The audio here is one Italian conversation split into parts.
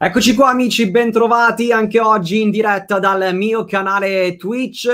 Eccoci qua amici, bentrovati anche oggi in diretta dal mio canale Twitch.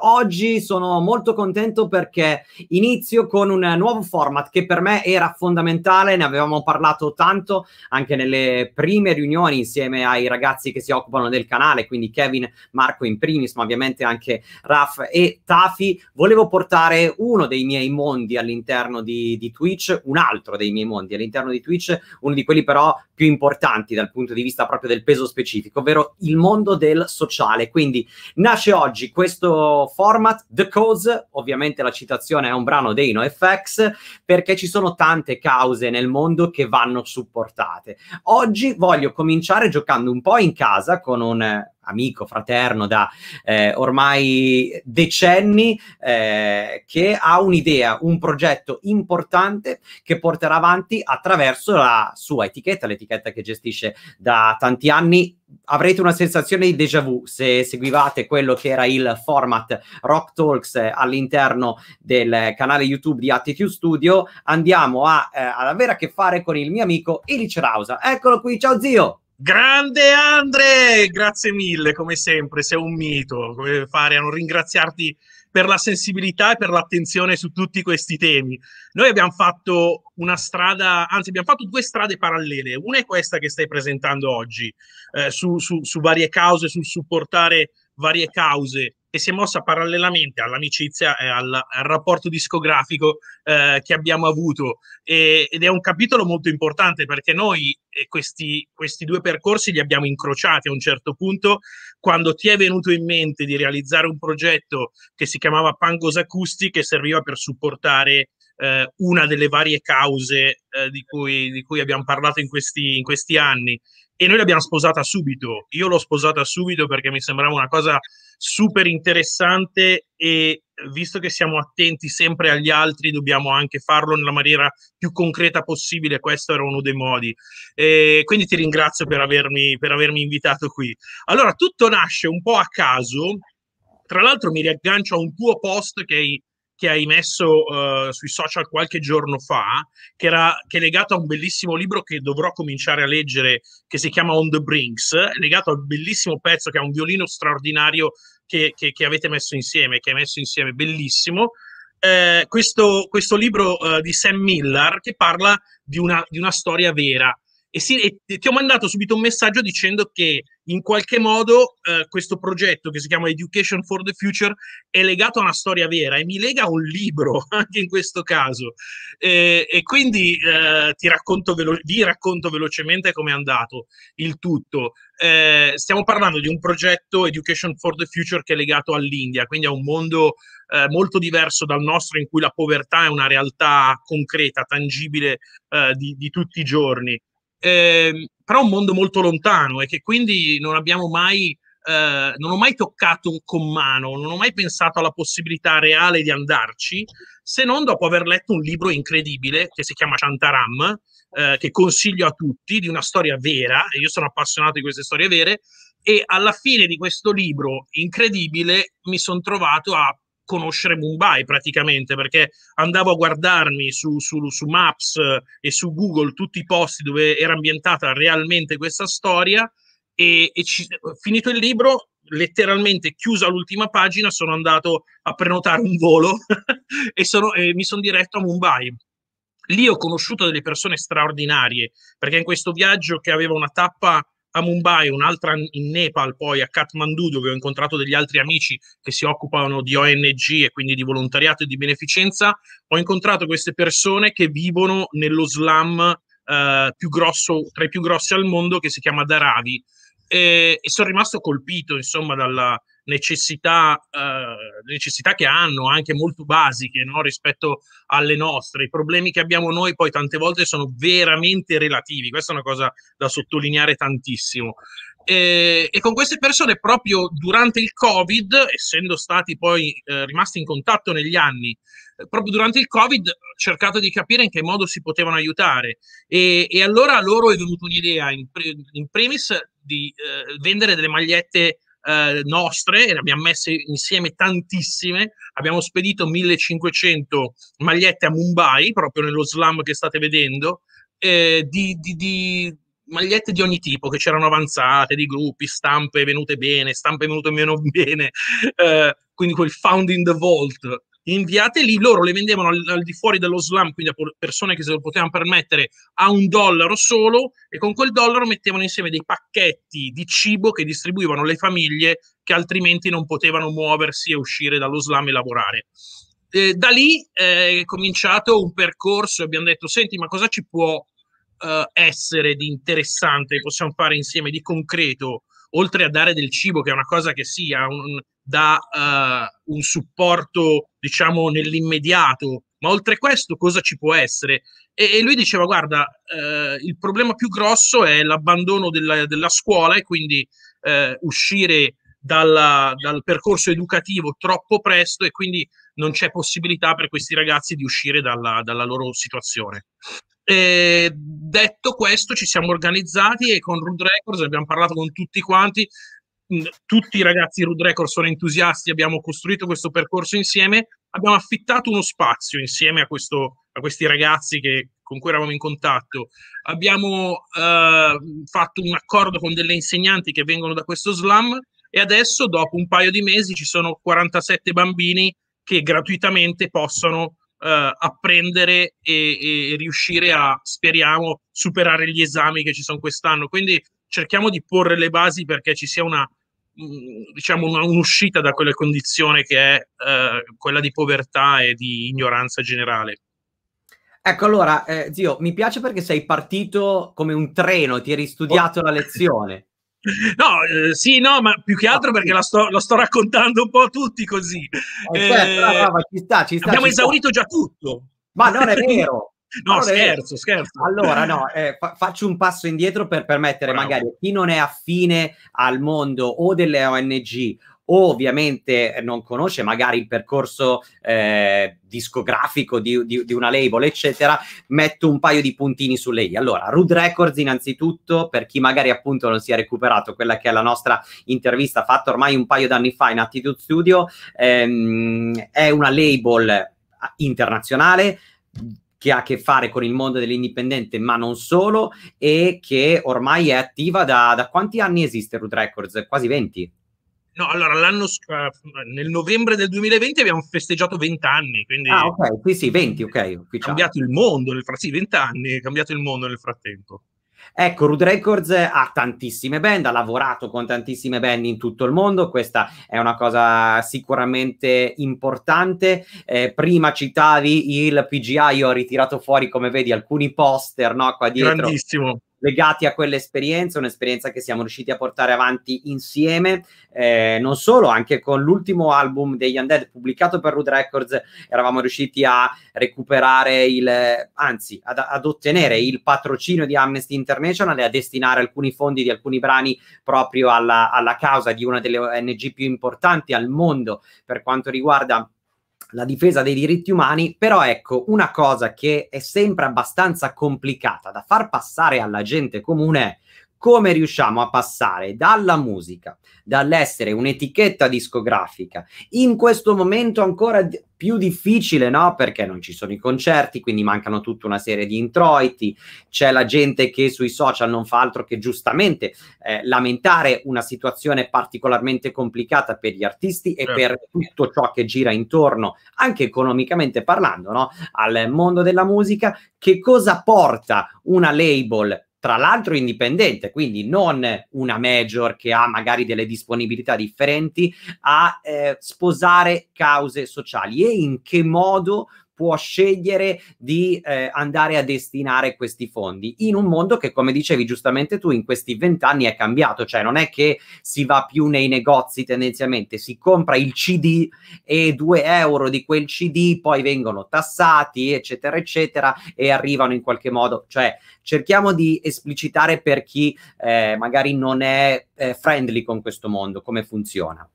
Oggi sono molto contento perché inizio con un nuovo format che per me era fondamentale, ne avevamo parlato tanto anche nelle prime riunioni insieme ai ragazzi che si occupano del canale, quindi Kevin, Marco in primis, ma ovviamente anche Raf e Tafi. Volevo portare uno dei miei mondi all'interno di, di Twitch, un altro dei miei mondi all'interno di Twitch, uno di quelli però più importanti dal punto di vista vista proprio del peso specifico, ovvero il mondo del sociale. Quindi nasce oggi questo format, The Cause, ovviamente la citazione è un brano dei NoFX, perché ci sono tante cause nel mondo che vanno supportate. Oggi voglio cominciare giocando un po' in casa con un amico, fraterno da eh, ormai decenni, eh, che ha un'idea, un progetto importante che porterà avanti attraverso la sua etichetta, l'etichetta che gestisce da tanti anni avrete una sensazione di déjà vu se seguivate quello che era il format Rock Talks eh, all'interno del canale YouTube di Attitude Studio. Andiamo a, eh, ad avere a che fare con il mio amico Ilic Rausa. Eccolo qui, ciao zio! Grande Andre, grazie mille, come sempre, sei un mito, come fare a non ringraziarti per la sensibilità e per l'attenzione su tutti questi temi. Noi abbiamo fatto una strada, anzi abbiamo fatto due strade parallele, una è questa che stai presentando oggi, eh, su, su, su varie cause, sul supportare varie cause, che si è mossa parallelamente all'amicizia e al, al rapporto discografico eh, che abbiamo avuto e, ed è un capitolo molto importante perché noi eh, questi, questi due percorsi li abbiamo incrociati a un certo punto quando ti è venuto in mente di realizzare un progetto che si chiamava Pangos Acusti che serviva per supportare eh, una delle varie cause eh, di, cui, di, cui, abbiamo parlato in questi, in questi anni. E noi l'abbiamo sposata subito. Io l'ho sposata subito perché mi sembrava una cosa super interessante e visto che siamo attenti sempre agli altri, dobbiamo anche farlo nella maniera più concreta possibile. Questo era uno dei modi. E quindi ti ringrazio per avermi, per avermi invitato qui. Allora, tutto nasce un po' a caso. Tra l'altro mi riaggancio a un tuo post che hai che hai messo uh, sui social qualche giorno fa, che, era, che è legato a un bellissimo libro che dovrò cominciare a leggere, che si chiama On the Brinks, legato al bellissimo pezzo che ha un violino straordinario che, che, che avete messo insieme, che hai messo insieme, bellissimo. Eh, questo, questo libro uh, di Sam Miller che parla di una, di una storia vera e, si, e, ti ho mandato subito un messaggio dicendo che in qualche modo eh, questo progetto che si chiama Education for the Future è legato a una storia vera e mi lega a un libro anche in questo caso e, e quindi eh, ti racconto velo- vi racconto velocemente com'è andato il tutto eh, stiamo parlando di un progetto Education for the Future che è legato all'India quindi a un mondo eh, molto diverso dal nostro in cui la povertà è una realtà concreta, tangibile eh, di, di tutti i giorni eh, però è un mondo molto lontano e che quindi non abbiamo mai, eh, non ho mai toccato con mano, non ho mai pensato alla possibilità reale di andarci, se non dopo aver letto un libro incredibile che si chiama Chantaram eh, che consiglio a tutti, di una storia vera, e io sono appassionato di queste storie vere, e alla fine di questo libro incredibile mi sono trovato a conoscere Mumbai praticamente, perché andavo a guardarmi su, su, su Maps eh, e su Google tutti i posti dove era ambientata realmente questa storia e, e ci, finito il libro letteralmente chiusa l'ultima pagina, sono andato a prenotare un volo e, sono, e, mi sono diretto a Mumbai. Lì ho conosciuto delle persone straordinarie, perché in questo viaggio che aveva una tappa a Mumbai, un'altra in Nepal, poi a Kathmandu, dove ho incontrato degli altri amici che si occupano di ONG e quindi di volontariato e di beneficenza, ho incontrato queste persone che vivono nello slam eh, più grosso, tra i più grossi al mondo, che si chiama Dharavi. E, e sono rimasto colpito, insomma, dalla, necessità, eh, necessità che hanno, anche molto basiche no? rispetto alle nostre. I problemi che abbiamo noi poi tante volte sono veramente relativi, questa è una cosa da sottolineare tantissimo. E, e con queste persone proprio durante il Covid, essendo stati poi eh, rimasti in contatto negli anni, eh, proprio durante il Covid ho cercato di capire in che modo si potevano aiutare e, e allora a loro è venuta un'idea in, pre, in primis di eh, vendere delle magliette eh, nostre, e ne abbiamo messe insieme tantissime, abbiamo spedito 1500 magliette a Mumbai, proprio nello slam che state vedendo, eh, di, di, di magliette di ogni tipo che c'erano avanzate, di gruppi, stampe venute bene, stampe venute meno bene, eh, quindi quel found in the vault inviate lì, loro le vendevano al, al di fuori dello slam, quindi a persone che se lo potevano permettere a un dollaro solo e con quel dollaro mettevano insieme dei pacchetti di cibo che distribuivano alle famiglie che altrimenti non potevano muoversi e uscire dallo slam e lavorare. Eh, da lì eh, è cominciato un percorso, abbiamo detto, senti, ma cosa ci può eh, essere di interessante, che possiamo fare insieme di concreto? oltre a dare del cibo, che è una cosa che sì, ha un, da uh, un supporto, diciamo, nell'immediato, ma oltre questo cosa ci può essere? E, e lui diceva, guarda, eh, il problema più grosso è l'abbandono della, della scuola e quindi eh, uscire dalla, dal percorso educativo troppo presto e quindi non c'è possibilità per questi ragazzi di uscire dalla, dalla loro situazione. E detto questo, ci siamo organizzati e con Root Records abbiamo parlato con tutti quanti tutti i ragazzi di Rood Record sono entusiasti, abbiamo costruito questo percorso insieme, abbiamo affittato uno spazio insieme a, questo, a questi ragazzi che, con cui eravamo in contatto, abbiamo eh, fatto un accordo con delle insegnanti che vengono da questo slam e adesso dopo un paio di mesi ci sono 47 bambini che gratuitamente possono eh, apprendere e, e riuscire a, speriamo, superare gli esami che ci sono quest'anno. Quindi cerchiamo di porre le basi perché ci sia una diciamo un'uscita da quella condizione che è eh, quella di povertà e di ignoranza generale. Ecco, allora, eh, zio, mi piace perché sei partito come un treno, ti eri studiato oh. la lezione. No, eh, sì, no, ma più che ah, altro perché la sto, la sto raccontando un po' a tutti così. Eh, certo, brava, eh, ci sta, ci sta, abbiamo ci esaurito sta. già tutto. Ma non è vero, No, allora, scherzo, scherzo. Allora, no, eh, fa- faccio un passo indietro per permettere Bravo. magari a chi non è affine al mondo o delle ONG o ovviamente non conosce magari il percorso eh, discografico di, di, di, una label, eccetera, metto un paio di puntini su lei. Allora, Rude Records innanzitutto, per chi magari appunto non si è recuperato quella che è la nostra intervista fatta ormai un paio d'anni fa in Attitude Studio, ehm, è una label ah, internazionale che ha a che fare con il mondo dell'indipendente, ma non solo, e che ormai è attiva da, da quanti anni esiste Root Records? Quasi 20. No, allora l'anno eh, nel novembre del 2020 abbiamo festeggiato 20 anni, quindi Ah, ok, qui sì, 20, ok. Qui cambiato il mondo nel frattempo, sì, 20 anni, è cambiato il mondo nel frattempo. Ecco, Rude Records ha tantissime band, ha lavorato con tantissime band in tutto il mondo, questa è una cosa sicuramente importante. Eh, prima citavi il PGA, io ho ritirato fuori, come vedi, alcuni poster, no, qua dietro. Grandissimo legati a quell'esperienza, un'esperienza che siamo riusciti a portare avanti insieme, eh, non solo, anche con l'ultimo album degli Undead pubblicato per Rude Records, eravamo riusciti a recuperare il, anzi, ad, ad ottenere il patrocinio di Amnesty International e a destinare alcuni fondi di alcuni brani proprio alla, alla causa di una delle ONG più importanti al mondo per quanto riguarda la difesa dei diritti umani, però ecco, una cosa che è sempre abbastanza complicata da far passare alla gente comune è come riusciamo a passare dalla musica, dall'essere un'etichetta discografica, in questo momento ancora d- più difficile, no? Perché non ci sono i concerti, quindi mancano tutta una serie di introiti, c'è la gente che sui social non fa altro che giustamente eh, lamentare una situazione particolarmente complicata per gli artisti e certo. per tutto ciò che gira intorno, anche economicamente parlando, no? Al mondo della musica, che cosa porta una label tra l'altro indipendente, quindi non una major che ha magari delle disponibilità differenti, a eh, sposare cause sociali e in che modo può scegliere di eh, andare a destinare questi fondi in un mondo che, come dicevi giustamente tu, in questi vent'anni è cambiato, cioè non è che si va più nei negozi tendenzialmente, si compra il CD e 2 euro di quel CD poi vengono tassati, eccetera, eccetera, e arrivano in qualche modo, cioè cerchiamo di esplicitare per chi eh, magari non è eh, friendly con questo mondo come funziona.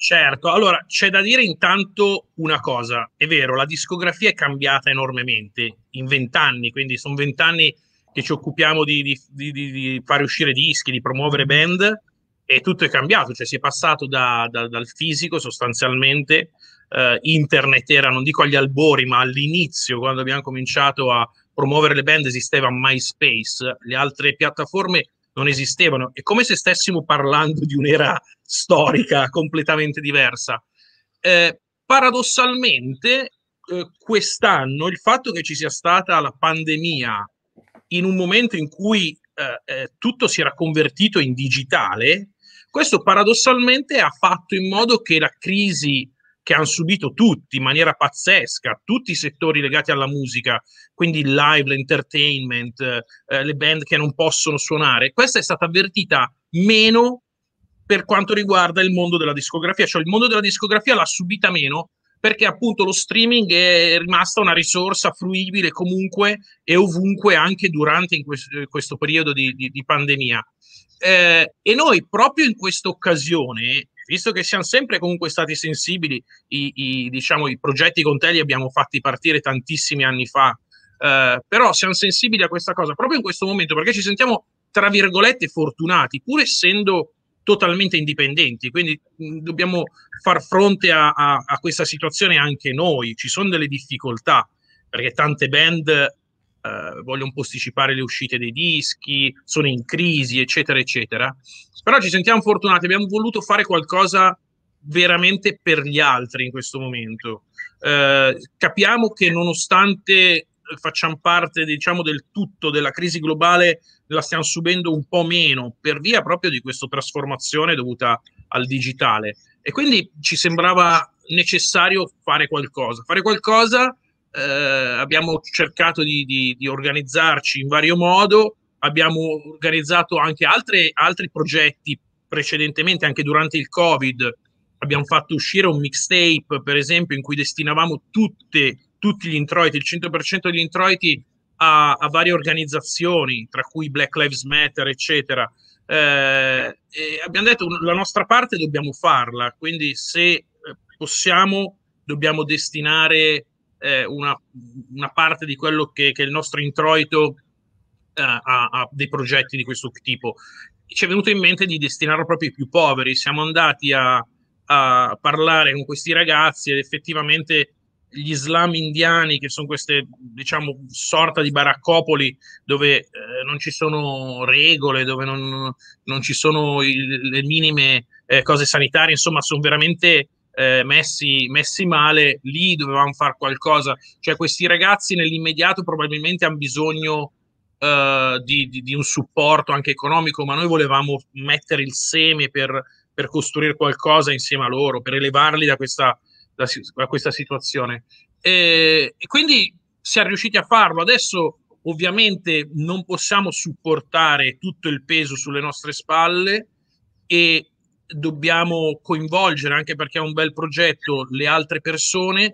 Certo, allora c'è da dire intanto una cosa, è vero, la discografia è cambiata enormemente in vent'anni, quindi sono vent'anni che ci occupiamo di, di, di, di, fare uscire dischi, di promuovere band e tutto è cambiato, cioè si è passato da, da, dal fisico sostanzialmente, eh, internet era, non dico agli albori, ma all'inizio, quando abbiamo cominciato a promuovere le band esisteva MySpace, le altre piattaforme non esistevano. È come se stessimo parlando di un'era storica completamente diversa. Eh, paradossalmente, eh, quest'anno il fatto che ci sia stata la pandemia in un momento in cui eh, eh tutto si era convertito in digitale, questo paradossalmente ha fatto in modo che la crisi che hanno subito tutti in maniera pazzesca, tutti i settori legati alla musica, quindi il live, l'entertainment, eh, eh, le band che non possono suonare. Questa è stata avvertita meno per quanto riguarda il mondo della discografia, cioè il mondo della discografia l'ha subita meno perché appunto lo streaming è rimasta una risorsa fruibile comunque e ovunque anche durante questo, eh, questo, periodo di, di, di pandemia. Eh, e noi proprio in questa occasione visto che siamo sempre comunque stati sensibili, i, i, diciamo, i progetti con te li abbiamo fatti partire tantissimi anni fa, eh, però siamo sensibili a questa cosa proprio in questo momento perché ci sentiamo, tra virgolette, fortunati, pur essendo totalmente indipendenti, quindi mh, mm, dobbiamo far fronte a, a, a questa situazione anche noi, ci sono delle difficoltà perché tante band eh, vogliono posticipare le uscite dei dischi, sono in crisi, eccetera, eccetera. Però ci sentiamo fortunati, abbiamo voluto fare qualcosa veramente per gli altri in questo momento. Eh, capiamo che nonostante eh, facciamo parte, diciamo, del tutto della crisi globale, la stiamo subendo un po' meno per via proprio di questa trasformazione dovuta al digitale. E quindi ci sembrava necessario fare qualcosa, fare qualcosa eh, abbiamo cercato di, di, di, organizzarci in vario modo, abbiamo organizzato anche altre, altri progetti precedentemente, anche durante il Covid, abbiamo fatto uscire un mixtape, per esempio, in cui destinavamo tutte, tutti gli introiti, il 100% degli introiti a, a, varie organizzazioni, tra cui Black Lives Matter, eccetera. Eh, abbiamo detto la nostra parte dobbiamo farla, quindi se possiamo dobbiamo destinare eh, una, una, parte di quello che, che il nostro introito eh, ha, ha dei progetti di questo tipo. Ci è venuto in mente di destinarlo proprio ai più poveri. Siamo andati a, a parlare con questi ragazzi ed effettivamente gli islam indiani, che sono queste, diciamo, sorta di baraccopoli dove eh, non ci sono regole, dove non, non ci sono il, le minime eh, cose sanitarie, insomma, sono veramente eh, messi, messi, male, lì dovevamo fare qualcosa. Cioè questi ragazzi nell'immediato probabilmente hanno bisogno eh, di, di, di, un supporto anche economico, ma noi volevamo mettere il seme per, per costruire qualcosa insieme a loro, per elevarli da questa, da, da questa situazione. E, e quindi siamo riusciti a farlo. Adesso ovviamente non possiamo supportare tutto il peso sulle nostre spalle e dobbiamo coinvolgere, anche perché è un bel progetto, le altre persone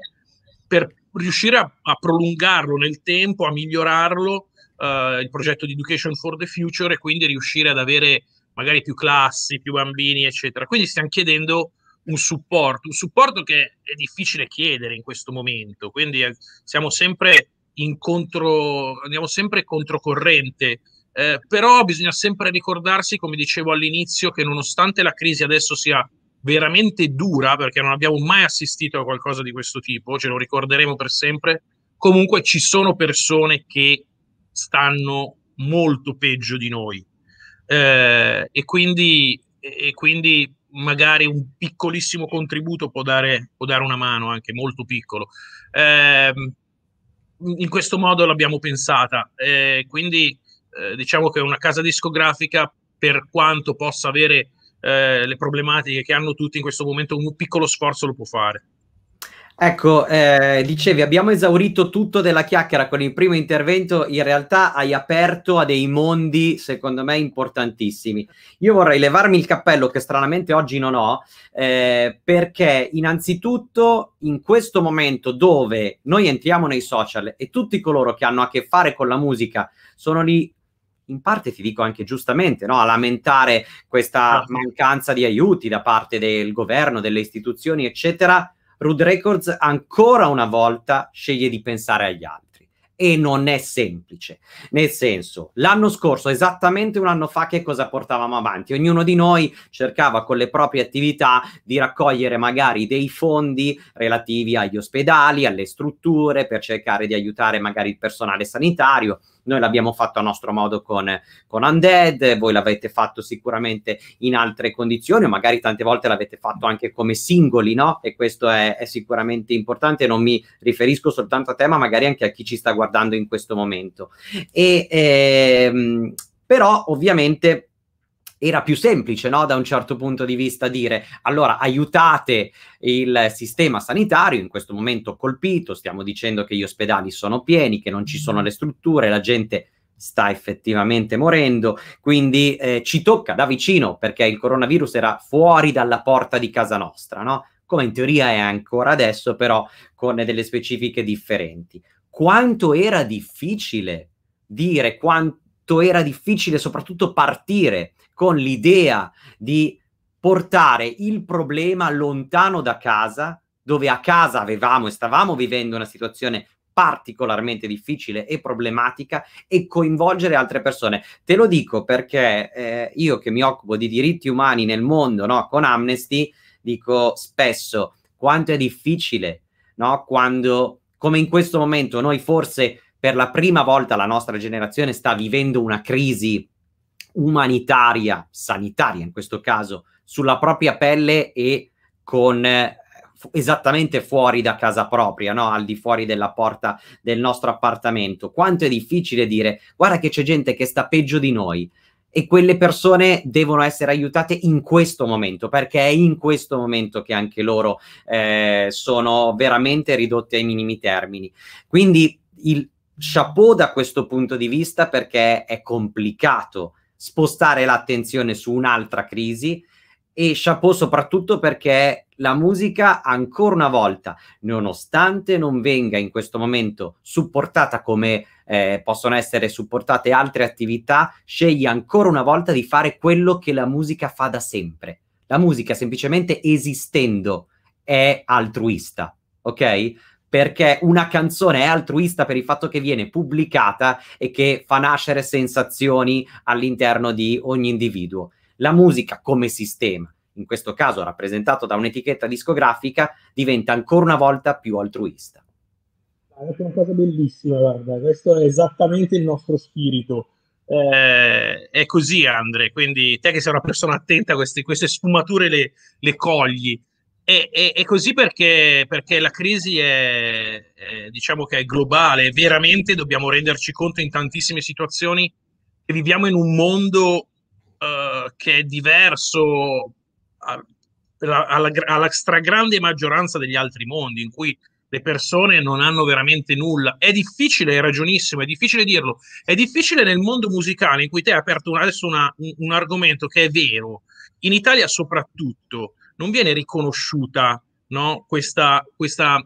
per riuscire a, a prolungarlo nel tempo, a migliorarlo, eh, il progetto di Education for the Future e quindi riuscire ad avere magari più classi, più bambini, eccetera. Quindi stiamo chiedendo un supporto, un supporto che è difficile chiedere in questo momento, quindi eh, siamo sempre in contro, andiamo sempre controcorrente eh, però bisogna sempre ricordarsi, come dicevo all'inizio, che nonostante la crisi adesso sia veramente dura, perché non abbiamo mai assistito a qualcosa di questo tipo, ce lo ricorderemo per sempre, comunque ci sono persone che stanno molto peggio di noi. Eh, e, quindi, e, quindi, magari un piccolissimo contributo può dare, può dare una mano, anche molto piccolo. Eh, in questo modo l'abbiamo pensata, eh, quindi eh, diciamo che una casa discografica, per quanto possa avere eh, le problematiche che hanno tutti in questo momento, un piccolo sforzo lo può fare. Ecco, eh, dicevi, abbiamo esaurito tutto della chiacchiera con il primo intervento, in realtà hai aperto a dei mondi, secondo me, importantissimi. Io vorrei levarmi il cappello, che stranamente oggi non ho, eh, perché innanzitutto in questo momento dove noi entriamo nei social e tutti coloro che hanno a che fare con la musica sono lì in parte ti dico anche giustamente, no? a lamentare questa ah. mancanza di aiuti da parte del governo, delle istituzioni, eccetera, Rude Records ancora una volta sceglie di pensare agli altri. E non è semplice. Nel senso, l'anno scorso, esattamente un anno fa, che cosa portavamo avanti? Ognuno di noi cercava con le proprie attività di raccogliere magari dei fondi relativi agli ospedali, alle strutture, per cercare di aiutare magari il personale sanitario noi l'abbiamo fatto a nostro modo con, con Undead, voi l'avete fatto sicuramente in altre condizioni, o magari tante volte l'avete fatto anche come singoli, no? E questo è, è sicuramente importante. Non mi riferisco soltanto a te, ma magari anche a chi ci sta guardando in questo momento. E, ehm, però, ovviamente era più semplice, no? Da un certo punto di vista dire, allora aiutate il sistema sanitario in questo momento colpito, stiamo dicendo che gli ospedali sono pieni, che non ci sono mm-hmm. le strutture, la gente sta effettivamente morendo, quindi eh, ci tocca da vicino perché il coronavirus era fuori dalla porta di casa nostra, no? Come in teoria è ancora adesso, però con delle specifiche differenti. Quanto era difficile dire quanto era difficile soprattutto partire con l'idea di portare il problema lontano da casa, dove a casa avevamo e stavamo vivendo una situazione particolarmente difficile e problematica e coinvolgere altre persone. Te lo dico perché eh, io che mi occupo di diritti umani nel mondo, no, con Amnesty, dico spesso quanto è difficile, no, quando come in questo momento noi forse per la prima volta la nostra generazione sta vivendo una crisi umanitaria, sanitaria in questo caso, sulla propria pelle e con eh, esattamente fuori da casa propria, no? al di fuori della porta del nostro appartamento. Quanto è difficile dire guarda che c'è gente che sta peggio di noi e quelle persone devono essere aiutate in questo momento, perché è in questo momento che anche loro eh, sono veramente ridotte ai minimi termini. Quindi il chapeau da questo punto di vista perché è complicato spostare l'attenzione su un'altra crisi e chapeau soprattutto perché la musica ancora una volta, nonostante non venga in questo momento supportata come eh, possono essere supportate altre attività, sceglie ancora una volta di fare quello che la musica fa da sempre. La musica semplicemente esistendo è altruista, ok? perché una canzone è altruista per il fatto che viene pubblicata e che fa nascere sensazioni all'interno di ogni individuo. La musica come sistema, in questo caso rappresentato da un'etichetta discografica, diventa ancora una volta più altruista. È una cosa bellissima, guarda, questo è esattamente il nostro spirito. Eh, è così, Andre, quindi te che sei una persona attenta a queste, queste sfumature le, le cogli. E, e, e, così perché, perché la crisi è, è, diciamo che è globale, veramente dobbiamo renderci conto in tantissime situazioni che viviamo in un mondo uh, che è diverso alla, stragrande maggioranza degli altri mondi, in cui le persone non hanno veramente nulla. È difficile, è ragionissimo, è difficile dirlo. È difficile nel mondo musicale in cui te hai aperto adesso una, un, un argomento che è vero, in Italia soprattutto non viene riconosciuta no? questa, questa,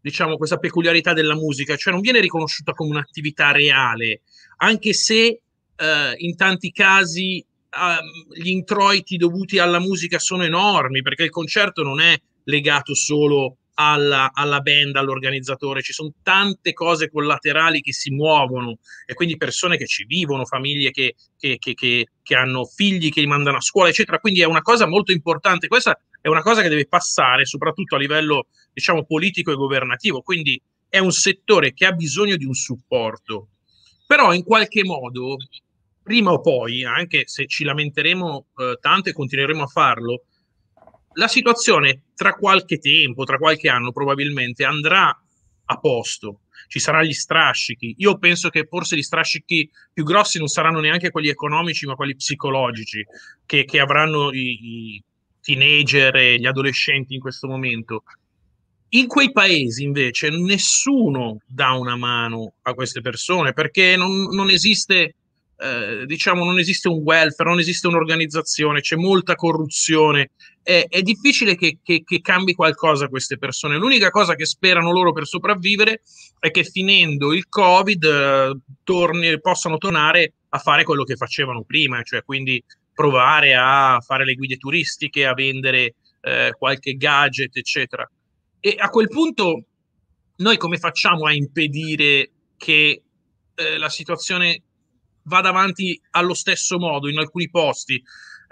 diciamo, questa peculiarità della musica, cioè non viene riconosciuta come un'attività reale, anche se Uh, in tanti casi uh, gli introiti dovuti alla musica sono enormi perché il concerto non è legato solo a alla, alla, band, all'organizzatore, ci sono tante cose collaterali che si muovono e quindi persone che ci vivono, famiglie che, che, che, che, hanno figli che li mandano a scuola, eccetera. Quindi è una cosa molto importante, questa è una cosa che deve passare soprattutto a livello diciamo, politico e governativo, quindi è un settore che ha bisogno di un supporto, però in qualche modo, prima o poi, anche se ci lamenteremo eh, tanto e continueremo a farlo, la situazione tra qualche tempo, tra qualche anno probabilmente andrà a posto, ci saranno gli strascichi. Io penso che forse gli strascichi più grossi non saranno neanche quelli economici, ma quelli psicologici che, che avranno i, i teenager e gli adolescenti in questo momento. In quei paesi invece nessuno dà una mano a queste persone perché non, non esiste eh, diciamo non esiste un welfare, non esiste un'organizzazione, c'è molta corruzione. È, è difficile che, che, che, cambi qualcosa queste persone. L'unica cosa che sperano loro per sopravvivere è che finendo il Covid eh, torni, possano tornare a fare quello che facevano prima, cioè quindi provare a fare le guide turistiche, a vendere eh, qualche gadget, eccetera. E a quel punto noi come facciamo a impedire che eh, la situazione vada avanti allo stesso modo in alcuni posti.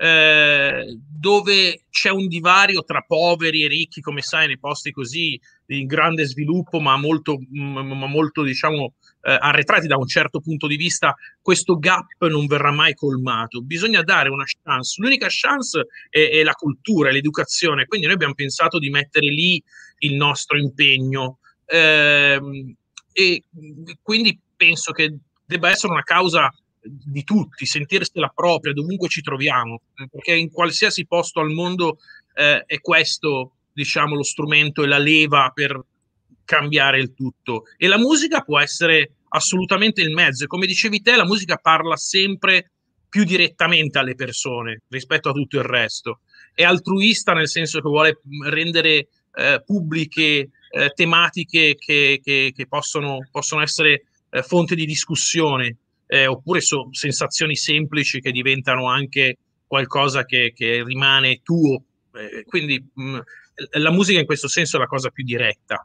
Eh, dove c'è un divario tra poveri e ricchi, come sai, nei posti così in grande sviluppo, ma molto, mm, mm, ma molto diciamo, eh, arretrati da un certo punto di vista, questo gap non verrà mai colmato. Bisogna dare una chance. L'unica chance è, è la cultura, è l'educazione. Quindi noi abbiamo pensato di mettere lì il nostro impegno. Eh, e mm, quindi penso che debba essere una causa di tutti, sentirsela propria dovunque ci troviamo, perché in qualsiasi posto al mondo eh, è questo, diciamo, lo strumento e la leva per cambiare il tutto. E la musica può essere assolutamente il mezzo. E come dicevi te, la musica parla sempre più direttamente alle persone rispetto a tutto il resto. È altruista nel senso che vuole rendere eh, pubbliche eh, tematiche che, che, che possono, possono, essere eh, fonte di discussione, eh, oppure so, sensazioni semplici che diventano anche qualcosa che, che rimane tuo. Eh, quindi mh, mm, la musica in questo senso è la cosa più diretta.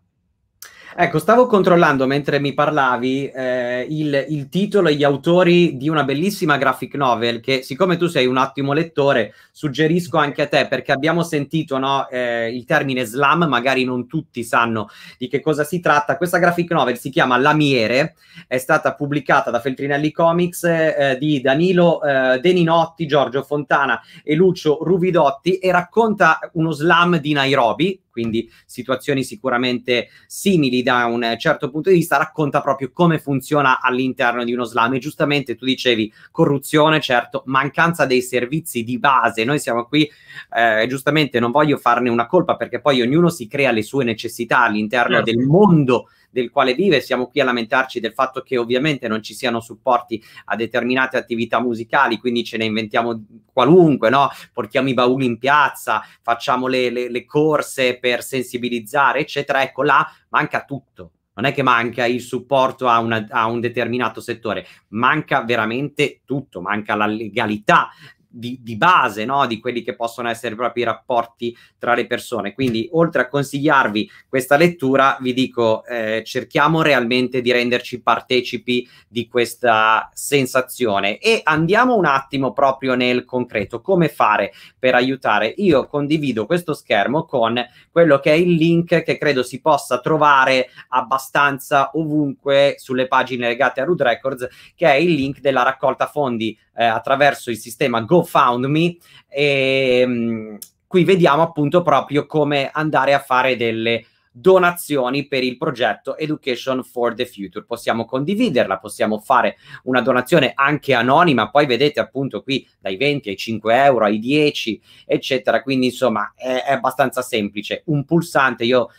Ecco, stavo controllando mentre mi parlavi eh, il, il, titolo e gli autori di una bellissima graphic novel che, siccome tu sei un ottimo lettore, suggerisco anche a te perché abbiamo sentito no, eh, il termine slam, magari non tutti sanno di che cosa si tratta. Questa graphic novel si chiama Lamiere, è stata pubblicata da Feltrinelli Comics eh, di Danilo eh, Deninotti, Giorgio Fontana e Lucio Ruvidotti e racconta uno slam di Nairobi quindi situazioni sicuramente simili da un certo punto di vista, racconta proprio come funziona all'interno di uno slam. E giustamente tu dicevi corruzione, certo, mancanza dei servizi di base. Noi siamo qui, eh, giustamente non voglio farne una colpa perché poi ognuno si crea le sue necessità all'interno certo. del mondo del quale vive. Siamo qui a lamentarci del fatto che ovviamente non ci siano supporti a determinate attività musicali, quindi ce ne inventiamo qualunque, no? portiamo i bauli in piazza, facciamo le, le, le corse per sensibilizzare, eccetera. Ecco, là manca tutto non è che manca il supporto a, una, a, un determinato settore, manca veramente tutto, manca la legalità di, di base, no? di quelli che possono essere proprio i rapporti tra le persone. Quindi, oltre a consigliarvi questa lettura, vi dico, eh, cerchiamo realmente di renderci partecipi di questa sensazione e andiamo un attimo proprio nel concreto, come fare per aiutare. Io condivido questo schermo con quello che è il link che credo si possa trovare abbastanza ovunque sulle pagine legate a Root Records, che è il link della raccolta fondi eh, attraverso il sistema GoFoundMe e ehm, mh, qui vediamo appunto proprio come andare a fare delle donazioni per il progetto Education for the Future. Possiamo condividerla, possiamo fare una donazione anche anonima, poi vedete appunto qui dai 20 ai 5 euro, ai 10, eccetera. Quindi insomma è, è abbastanza semplice. Un pulsante, io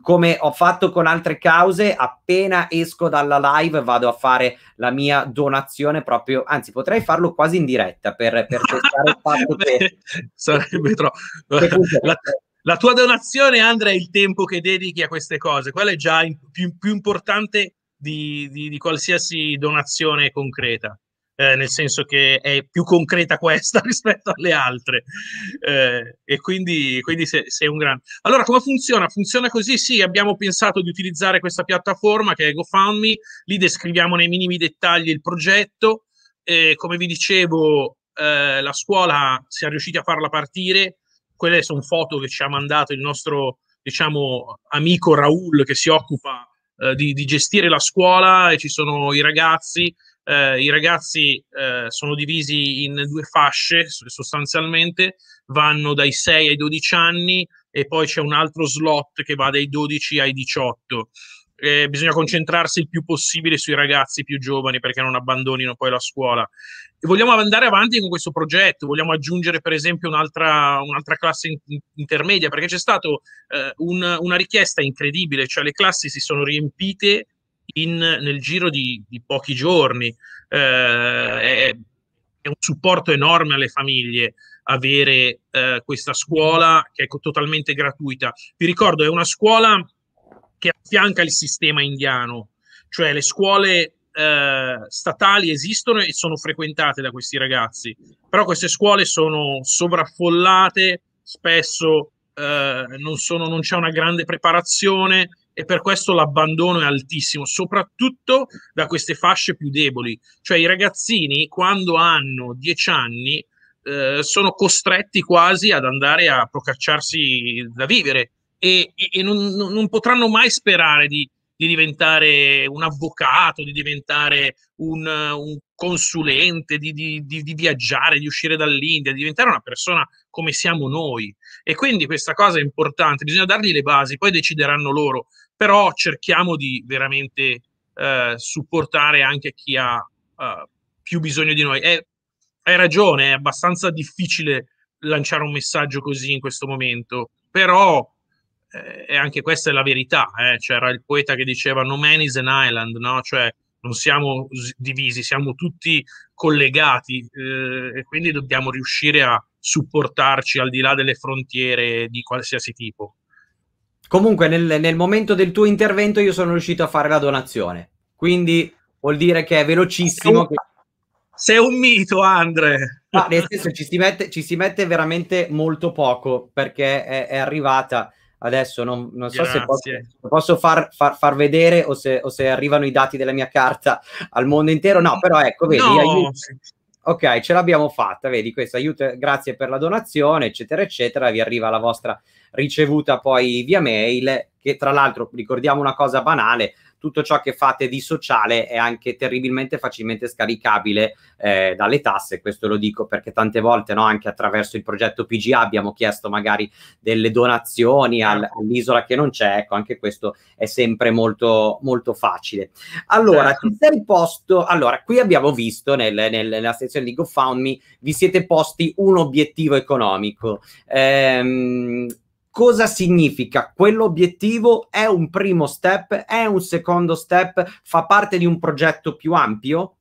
come ho fatto con altre cause, appena esco dalla live vado a fare la mia donazione proprio, anzi potrei farlo quasi in diretta per, per testare il fatto che... Sarebbe troppo... La, la, tua donazione, Andrea, è il tempo che dedichi a queste cose, quella è già in, più, più, importante di, di, di qualsiasi donazione concreta. Eh, nel senso che è più concreta questa rispetto alle altre. Eh, e quindi, quindi sei, sei un grande. Allora, come funziona? Funziona così? Sì, abbiamo pensato di utilizzare questa piattaforma che è GoFundMe, lì descriviamo nei minimi dettagli il progetto. Eh, come vi dicevo, eh, la scuola si è riusciti a farla partire. Quelle sono foto che ci ha mandato il nostro diciamo, amico Raul che si occupa eh, di, di, gestire la scuola e ci sono i ragazzi eh, i ragazzi eh, sono divisi in due fasce sostanzialmente, vanno dai 6 ai 12 anni e poi c'è un altro slot che va dai 12 ai 18. Eh, bisogna concentrarsi il più possibile sui ragazzi più giovani perché non abbandonino poi la scuola. E vogliamo andare avanti con questo progetto, vogliamo aggiungere per esempio un'altra, un'altra classe in- intermedia perché c'è stata eh, un, una richiesta incredibile, cioè le classi si sono riempite in, nel giro di, di pochi giorni. Eh, è, è, un supporto enorme alle famiglie avere eh, questa scuola che è totalmente gratuita. Vi ricordo, è una scuola che affianca il sistema indiano, cioè le scuole eh, statali esistono e sono frequentate da questi ragazzi, però queste scuole sono sovraffollate, spesso eh, non, sono, non, c'è una grande preparazione, e per questo l'abbandono è altissimo, soprattutto da queste fasce più deboli. Cioè i ragazzini quando hanno 10 anni eh, sono costretti quasi ad andare a procacciarsi da vivere e, e non, non, potranno mai sperare di, di diventare un avvocato, di diventare un, un consulente, di, di, di, di, viaggiare, di uscire dall'India, di diventare una persona come siamo noi. E quindi questa cosa è importante, bisogna dargli le basi, poi decideranno loro, però cerchiamo di veramente eh, supportare anche chi ha eh, più bisogno di noi. È, hai ragione, è abbastanza difficile lanciare un messaggio così in questo momento, però eh, anche questa è la verità. Eh. C'era il poeta che diceva No man is an island, no? cioè non siamo divisi, siamo tutti collegati eh, e quindi dobbiamo riuscire a supportarci al di là delle frontiere di qualsiasi tipo. Comunque nel, nel momento del tuo intervento io sono riuscito a fare la donazione, quindi vuol dire che è velocissimo. Che... Sei un mito, Andre. No, nel senso ci si, mette, ci si mette veramente molto poco perché è, è arrivata. Adesso non, non so se posso, posso far, far, far, vedere o se, o se, arrivano i dati della mia carta al mondo intero. No, però ecco, vedi, no. aiuto, ok, ce l'abbiamo fatta, vedi, questo aiuto, grazie per la donazione, eccetera, eccetera, vi arriva la vostra ricevuta poi via mail, che tra l'altro ricordiamo una cosa banale, tutto ciò che fate di sociale è anche terribilmente facilmente scaricabile eh, dalle tasse, questo lo dico perché tante volte no, anche attraverso il progetto PGA abbiamo chiesto magari delle donazioni al, certo. all'isola che non c'è, ecco anche questo è sempre molto, molto facile. Allora, certo. ti sei posto, allora qui abbiamo visto nel, nel, nella sezione di GoFundMe, vi siete posti un obiettivo economico. Ehm, cosa significa? Quell'obiettivo è un primo step? È un secondo step? Fa parte di un progetto più ampio?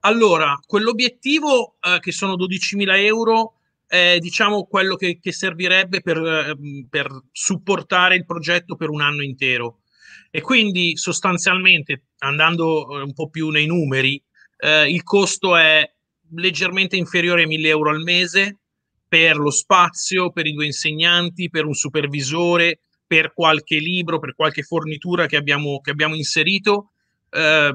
Allora, quell'obiettivo eh, che sono 12.000 euro è diciamo quello che, che servirebbe per, eh, per, supportare il progetto per un anno intero. E quindi sostanzialmente, andando eh, un po' più nei numeri, eh, il costo è leggermente inferiore a 1.000 euro al mese, per lo spazio, per i due insegnanti, per un supervisore, per qualche libro, per qualche fornitura che abbiamo, che abbiamo inserito. Eh,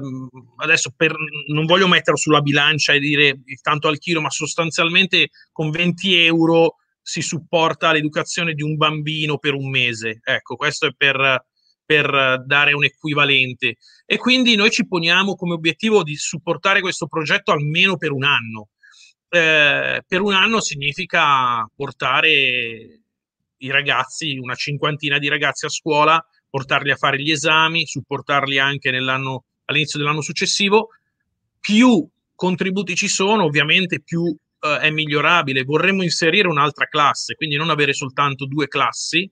adesso per, non voglio metterlo sulla bilancia e dire tanto al chilo, ma sostanzialmente con 20 euro si supporta l'educazione di un bambino per un mese. Ecco, questo è per, per dare un equivalente. E quindi noi ci poniamo come obiettivo di supportare questo progetto almeno per un anno. Eh, per un anno significa portare i ragazzi, una cinquantina di ragazzi a scuola, portarli a fare gli esami, supportarli anche all'inizio dell'anno successivo. Più contributi ci sono, ovviamente più eh, è migliorabile. Vorremmo inserire un'altra classe, quindi non avere soltanto due classi,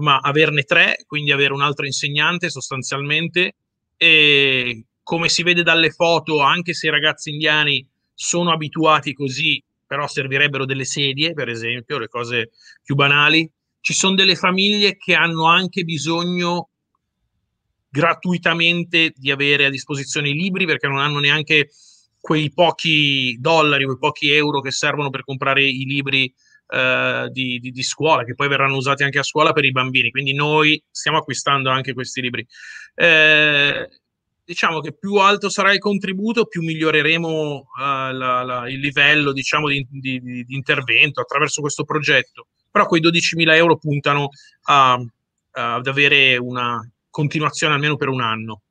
ma averne tre, quindi avere un altro insegnante sostanzialmente. E come si vede dalle foto, anche se i ragazzi indiani sono abituati così, però servirebbero delle sedie, per esempio, le cose più banali. Ci sono delle famiglie che hanno anche bisogno gratuitamente di avere a disposizione i libri perché non hanno neanche quei pochi dollari, quei pochi euro che servono per comprare i libri eh, di, di, di, scuola, che poi verranno usati anche a scuola per i bambini. Quindi noi stiamo acquistando anche questi libri. Eh, diciamo che più alto sarà il contributo, più miglioreremo uh, la, la, il livello diciamo, di, di, di, intervento attraverso questo progetto. Però quei 12.000 euro puntano a, a, ad avere una continuazione almeno per un anno.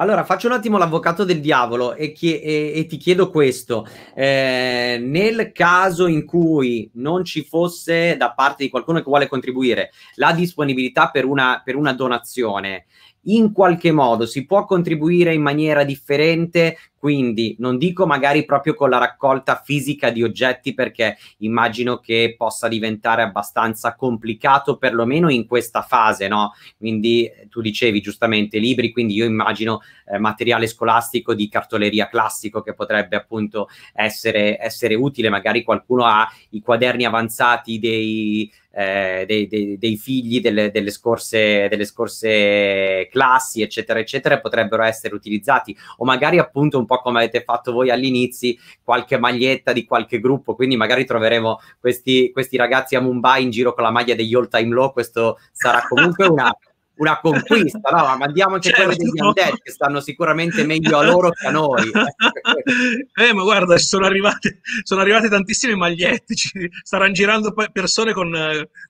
Allora, faccio un attimo l'avvocato del diavolo e, chie- e-, e ti chiedo questo. Eh, nel caso in cui non ci fosse da parte di qualcuno che vuole contribuire la disponibilità per una, per una donazione, in qualche modo si può contribuire in maniera differente, quindi non dico magari proprio con la raccolta fisica di oggetti perché immagino che possa diventare abbastanza complicato perlomeno in questa fase, no? Quindi eh, tu dicevi giustamente libri, quindi io immagino eh, materiale scolastico di cartoleria classico che potrebbe appunto essere, essere utile, magari qualcuno ha i quaderni avanzati dei eh, dei, dei, dei, figli delle, delle, scorse, delle scorse classi, eccetera, eccetera, potrebbero essere utilizzati. O magari appunto un po' come avete fatto voi all'inizio, qualche maglietta di qualche gruppo. Quindi magari troveremo questi, questi ragazzi a Mumbai in giro con la maglia degli all time low. Questo sarà comunque una, una conquista, no? Ma andiamo anche certo. quelle degli certo. Undead che stanno sicuramente meglio a loro che a noi. eh, ma guarda, sono arrivate, sono arrivate tantissime magliette, ci staranno girando persone con,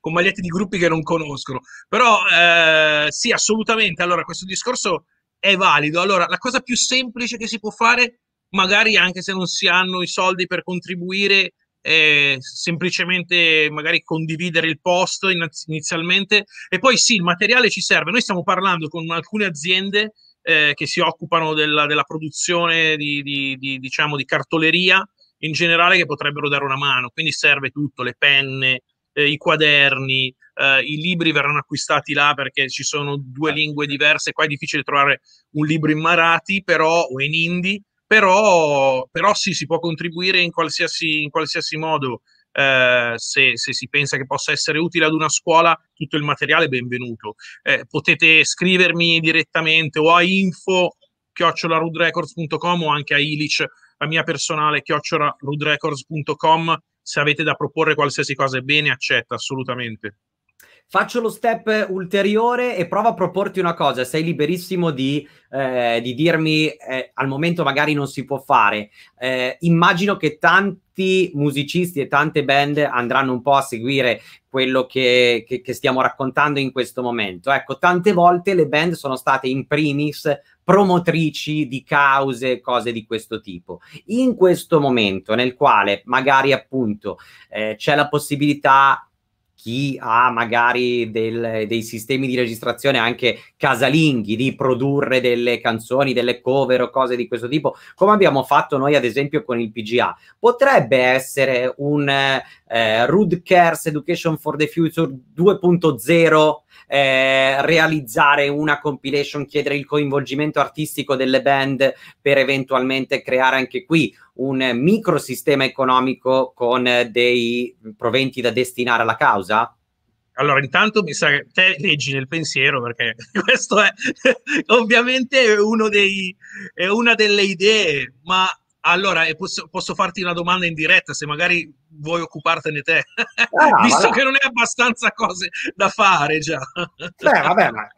con magliette di gruppi che non conoscono. Però eh, sì, assolutamente, allora questo discorso è valido. Allora, la cosa più semplice che si può fare, magari anche se non si hanno i soldi per contribuire eh, semplicemente magari condividere il post inizialmente e poi sì, il materiale ci serve. Noi stiamo parlando con alcune aziende eh, che si occupano della, della produzione di, di, di, diciamo, di cartoleria in generale che potrebbero dare una mano, quindi serve tutto, le penne, eh, i quaderni, eh, i libri verranno acquistati là perché ci sono due certo, lingue diverse, qua è difficile trovare un libro in Marathi però, o in Hindi, però, però sì, si può contribuire in qualsiasi, in qualsiasi modo. Eh, se, se, si pensa che possa essere utile ad una scuola, tutto il materiale è benvenuto. Eh, potete scrivermi direttamente o a info chiocciolarudrecords.com o anche a Ilic, la mia personale chiocciolarudrecords.com. Se avete da proporre qualsiasi cosa, è bene, accetta assolutamente. Faccio lo step ulteriore e provo a proporti una cosa. Sei liberissimo di, eh, di dirmi eh, al momento magari non si può fare. Eh, immagino che tanti musicisti e tante band andranno un po' a seguire quello che, che, che stiamo raccontando in questo momento. Ecco, tante volte le band sono state in primis promotrici di cause, cose di questo tipo. In questo momento nel quale magari appunto eh, c'è la possibilità chi ha magari del, dei sistemi di registrazione anche casalinghi di produrre delle canzoni, delle cover o cose di questo tipo, come abbiamo fatto noi ad esempio con il PGA. Potrebbe essere un eh, Rude Cares Education for the Future 2.0 eh, realizzare una compilation, chiedere il coinvolgimento artistico delle band per eventualmente creare anche qui un microsistema economico con dei proventi da destinare alla causa? Allora, intanto mi sa che te leggi nel pensiero, perché questo è ovviamente uno dei, è una delle idee, ma allora posso, posso, farti una domanda in diretta se magari vuoi occupartene te, ah, visto vabbè. che non è abbastanza cose da fare già. Beh, vabbè, ma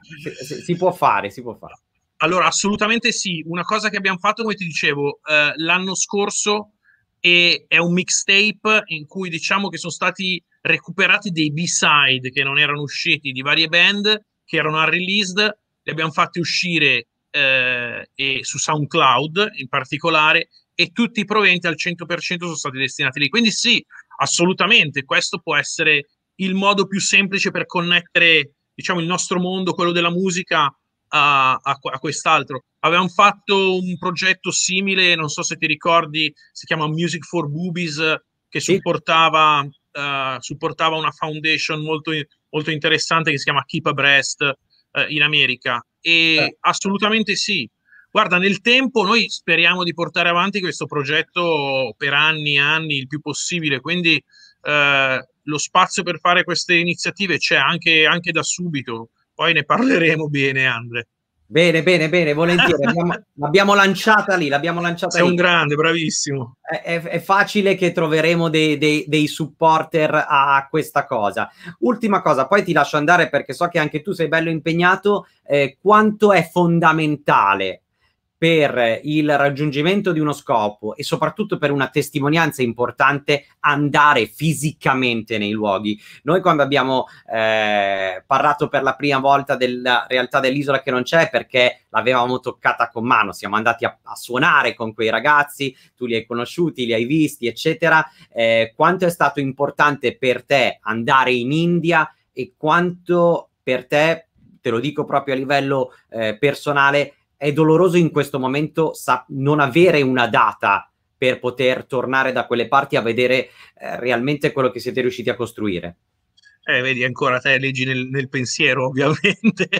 si, si può fare, si può fare. Allora, assolutamente sì. Una cosa che abbiamo fatto, come ti dicevo, eh, l'anno scorso è, è un mixtape in cui diciamo che sono stati recuperati dei B-side che non erano usciti di varie band che erano unreleased, li abbiamo fatti uscire eh, e, su SoundCloud in particolare e tutti i proventi al 100% sono stati destinati lì. Quindi sì, assolutamente, questo può essere il modo più semplice per connettere diciamo, il nostro mondo, quello della musica, a, a, a quest'altro. Avevamo fatto un progetto simile, non so se ti ricordi, si chiama Music for Boobies, che supportava, sì. uh, eh, supportava una foundation molto, molto, interessante che si chiama Keep Abreast uh, in America. E eh. assolutamente sì. Guarda, nel tempo noi speriamo di portare avanti questo progetto per anni e anni, il più possibile, quindi uh, lo spazio per fare queste iniziative c'è anche, anche da subito. Poi ne parleremo bene, Andre. Bene, bene, bene, volentieri. Abbiamo, l'abbiamo lanciata lì, l'abbiamo lanciata Sei lì. un grande, bravissimo. È, è, è facile che troveremo dei, dei, dei, supporter a questa cosa. Ultima cosa, poi ti lascio andare perché so che anche tu sei bello impegnato. Eh, quanto è fondamentale per il raggiungimento di uno scopo e soprattutto per una testimonianza importante andare fisicamente nei luoghi. Noi quando abbiamo eh, parlato per la prima volta della realtà dell'isola che non c'è perché l'avevamo toccata con mano, siamo andati a, a, suonare con quei ragazzi, tu li hai conosciuti, li hai visti, eccetera. Eh, quanto è stato importante per te andare in India e quanto per te, te lo dico proprio a livello eh, personale, è doloroso in questo momento sa- non avere una data per poter tornare da quelle parti a vedere eh, realmente quello che siete riusciti a costruire. Eh, vedi, ancora te leggi nel, nel pensiero, ovviamente.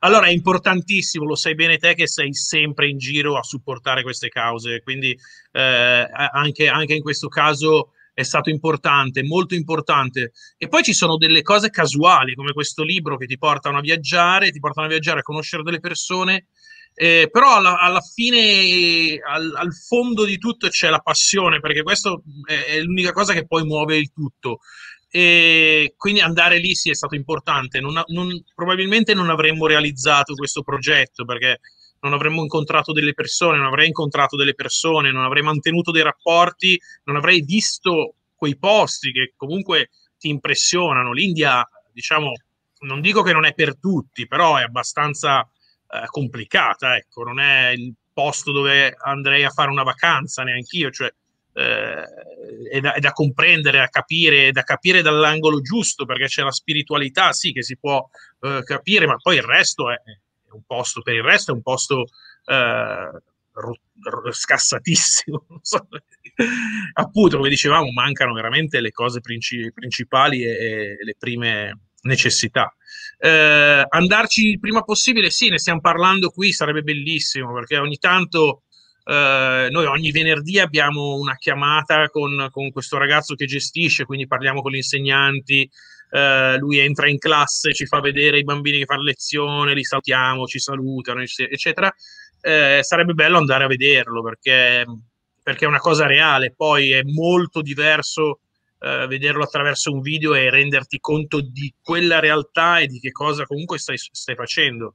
allora è importantissimo, lo sai bene te che sei sempre in giro a supportare queste cause, quindi eh, anche, anche in questo caso è stato importante, molto importante. E poi ci sono delle cose casuali, come questo libro che ti portano a viaggiare, ti portano a viaggiare, a conoscere delle persone eh, però alla, alla fine, al, al, fondo di tutto c'è la passione, perché questa eh, è, l'unica cosa che poi muove il tutto. E quindi andare lì sì è stato importante. Non, non, probabilmente non avremmo realizzato questo progetto perché non avremmo incontrato delle persone, non avrei incontrato delle persone, non avrei mantenuto dei rapporti, non avrei visto quei posti che comunque ti impressionano. L'India, diciamo, non dico che non è per tutti, però è abbastanza eh, complicata, ecco, non è il posto dove andrei a fare una vacanza neanch'io, cioè eh, è, da, è, da, comprendere, da capire, da capire dall'angolo giusto, perché c'è la spiritualità, sì, che si può eh, capire, ma poi il resto è, è, un posto, per il resto è un posto eh, ru- ru- scassatissimo. Appunto, come dicevamo, mancano veramente le cose princi- principali e, e le prime necessità. Eh, andarci il prima possibile, sì, ne stiamo parlando qui, sarebbe bellissimo, perché ogni tanto eh, noi ogni venerdì abbiamo una chiamata con, con, questo ragazzo che gestisce, quindi parliamo con gli insegnanti, eh, lui entra in classe, ci fa vedere i bambini che fanno lezione, li salutiamo, ci salutano, eccetera. Eh, sarebbe bello andare a vederlo perché, perché, è una cosa reale, poi è molto diverso eh, vederlo attraverso un video e renderti conto di quella realtà e di che cosa comunque stai, stai facendo.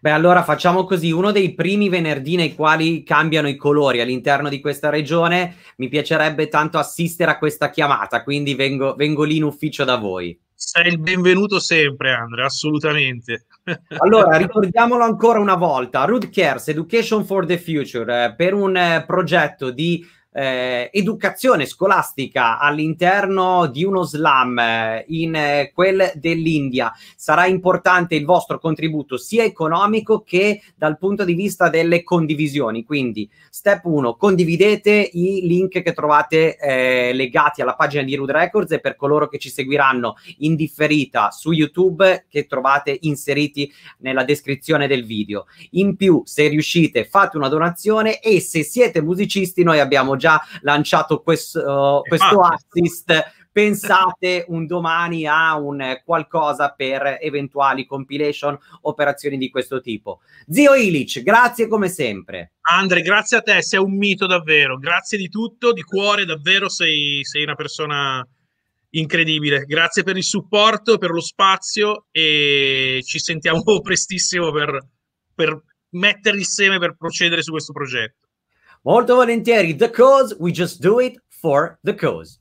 Beh, allora facciamo così, uno dei primi venerdì nei quali cambiano i colori all'interno di questa regione, mi piacerebbe tanto assistere a questa chiamata, quindi vengo, vengo lì in ufficio da voi. Sei il benvenuto sempre, Andrea, assolutamente. Allora, ricordiamolo ancora una volta, Root Cares Education for the Future, eh, per un eh, progetto di eh, educazione scolastica all'interno di uno slam eh, in eh, quel dell'India. Sarà importante il vostro contributo sia economico che dal punto di vista delle condivisioni. Quindi, step 1, condividete i link che trovate eh, legati alla pagina di Rood Records e per coloro che ci seguiranno in differita su YouTube che trovate inseriti nella descrizione del video. In più, se riuscite, fate una donazione e se siete musicisti, noi abbiamo già già lanciato questo, eh, uh, questo assist pensate un domani a un qualcosa per eventuali compilation, operazioni di questo tipo. Zio Ilic, grazie come sempre. Andre, grazie a te, sei un mito davvero, grazie di tutto, di cuore davvero, sei, sei una persona incredibile. Grazie per il supporto, per lo spazio e ci sentiamo prestissimo per, per mettere il per procedere su questo progetto. Molto volentieri, the cause, we just do it for the cause.